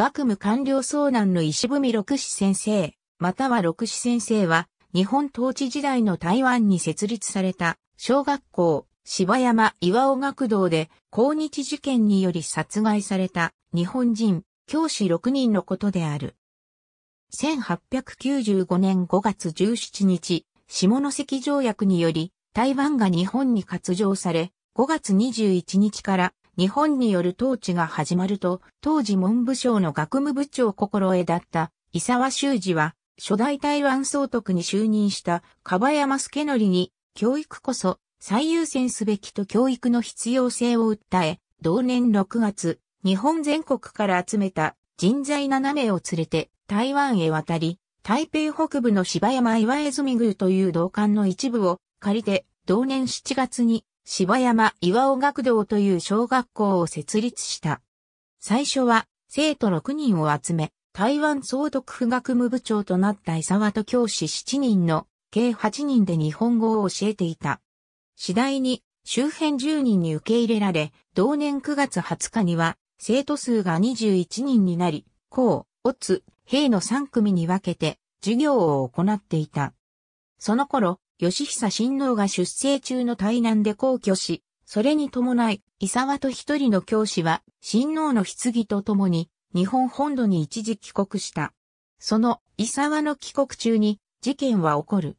学務官僚相談の石文六氏先生、または六氏先生は、日本統治時代の台湾に設立された小学校、芝山岩尾学堂で抗日事件により殺害された日本人教師6人のことである。1895年5月17日、下関条約により台湾が日本に割譲され、5月21日から日本による統治が始まると、当時文部省の学務部長心得だった伊沢修二は、初代台湾総督に就任した樺山助則に、教育こそ最優先すべきと教育の必要性を訴え、同年6月、日本全国から集めた人材7名を連れて台湾へ渡り、台北北部の芝山岩泉宮という道館の一部を借りて、同年7月に芝山岩尾学堂という小学校を設立した。最初は生徒6人を集め、台湾総督府学務部長となった伊沢と教師7人の計8人で日本語を教えていた。次第に周辺10人に受け入れられ、同年9月20日には生徒数が21人になり、高、オツ、兵の3組に分けて授業を行っていた。その頃、吉久親王が出生中の台難で皇居し、それに伴い、伊沢と一人の教師は、親王の棺と共に、日本本土に一時帰国した。その、伊沢の帰国中に、事件は起こる。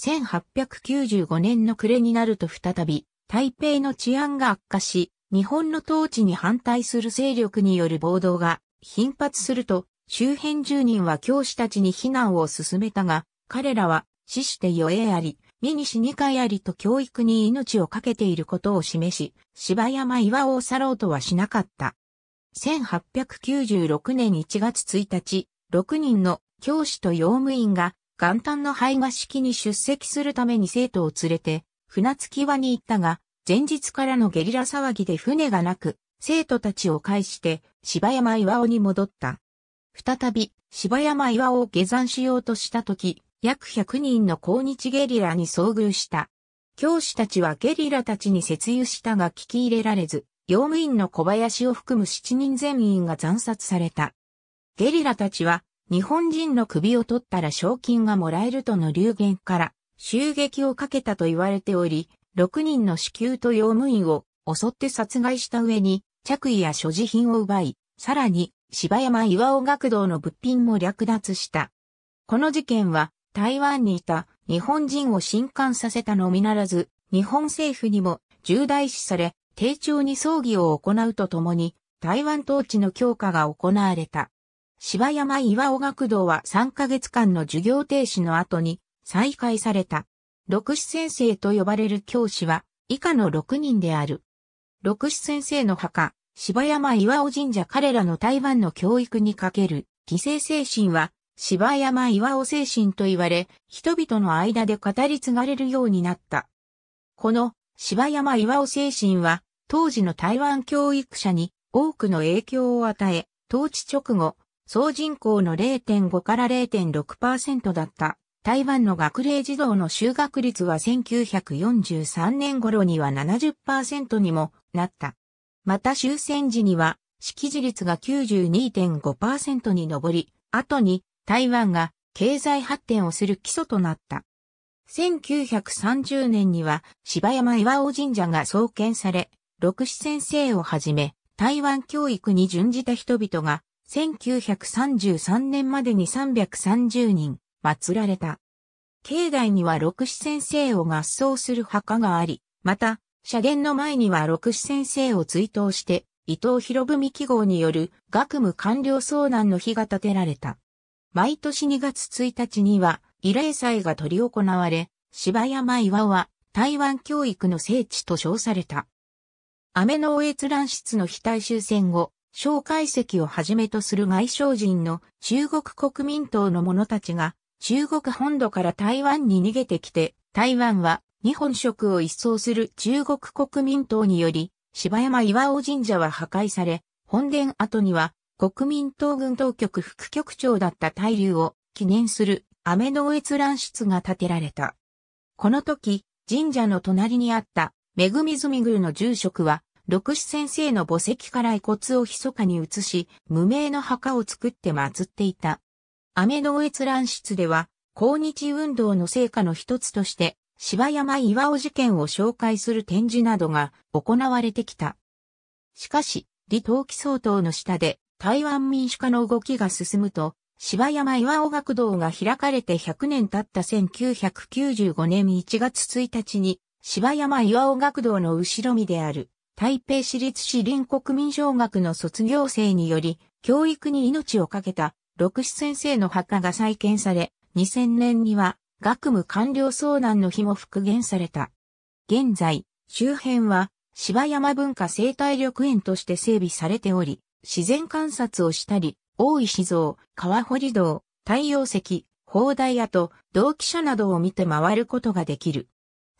1895年の暮れになると再び、台北の治安が悪化し、日本の統治に反対する勢力による暴動が頻発すると、周辺住人は教師たちに避難を進めたが、彼らは死して余栄あり、身に死にかいありと教育に命をかけていることを示し、芝山岩を去ろうとはしなかった。1896年1月1日、6人の教師と用務員が元旦の廃画式に出席するために生徒を連れて、船着き場に行ったが、前日からのゲリラ騒ぎで船がなく、生徒たちを介して芝山岩尾に戻った。再び芝山岩尾を下山しようとした時、約100人の抗日ゲリラに遭遇した。教師たちはゲリラたちに説有したが聞き入れられず、用務員の小林を含む7人全員が惨殺された。ゲリラたちは、日本人の首を取ったら賞金がもらえるとの流言から、襲撃をかけたと言われており、6人の支給と用務員を襲って殺害した上に、着衣や所持品を奪い、さらに、芝山岩尾学堂の物品も略奪した。この事件は、台湾にいた日本人を震撼させたのみならず、日本政府にも重大視され、丁重に葬儀を行うとともに、台湾統治の強化が行われた。芝山岩尾学堂は3ヶ月間の授業停止の後に再開された。六師先生と呼ばれる教師は以下の6人である。六師先生の墓、芝山岩尾神社彼らの台湾の教育にかける犠牲精神は芝山岩尾精神と言われ、人々の間で語り継がれるようになった。この芝山岩尾精神は、当時の台湾教育者に多くの影響を与え、統治直後、総人口の0.5から0.6%だった台湾の学齢児童の就学率は1943年頃には70%にもなった。また終戦時には識字率が92.5%に上り、後に台湾が経済発展をする基礎となった。1930年には芝山岩尾神社が創建され、六師先生をはじめ、台湾教育に準じた人々が、1933年までに330人、祀られた。境内には六師先生を合葬する墓があり、また、社殿の前には六師先生を追悼して、伊藤博文記号による学務官僚遭難の日が建てられた。毎年2月1日には、慰霊祭が取り行われ、芝山岩は台湾教育の聖地と称された。ア雨の越乱室の非対終戦後、蒋介石をはじめとする外省人の中国国民党の者たちが中国本土から台湾に逃げてきて、台湾は日本食を一掃する中国国民党により、芝山岩尾神社は破壊され、本殿跡には国民党軍当局副局長だった大流を記念する雨の閲覧室が建てられた。この時、神社の隣にあった恵ぐるの住職は、六師先生の墓石から遺骨を密かに移し、無名の墓を作って祀っていた。雨の閲覧室では、抗日運動の成果の一つとして、柴山岩尾事件を紹介する展示などが行われてきた。しかし、李登輝総統の下で台湾民主化の動きが進むと、芝山岩尾学堂が開かれて100年経った1995年1月1日に、芝山岩尾学堂の後ろ身である、台北市立市林国民小学の卒業生により、教育に命をかけた、六子先生の墓が再建され、2000年には、学務官僚相談の日も復元された。現在、周辺は、芝山文化生態緑園として整備されており、自然観察をしたり、大石像、川堀道、太陽石、砲台屋と同期者などを見て回ることができる。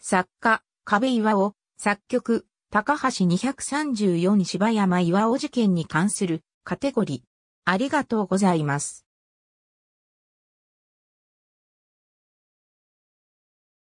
作家、壁岩を作曲、高橋234柴山岩尾事件に関するカテゴリー。ありがとうございます。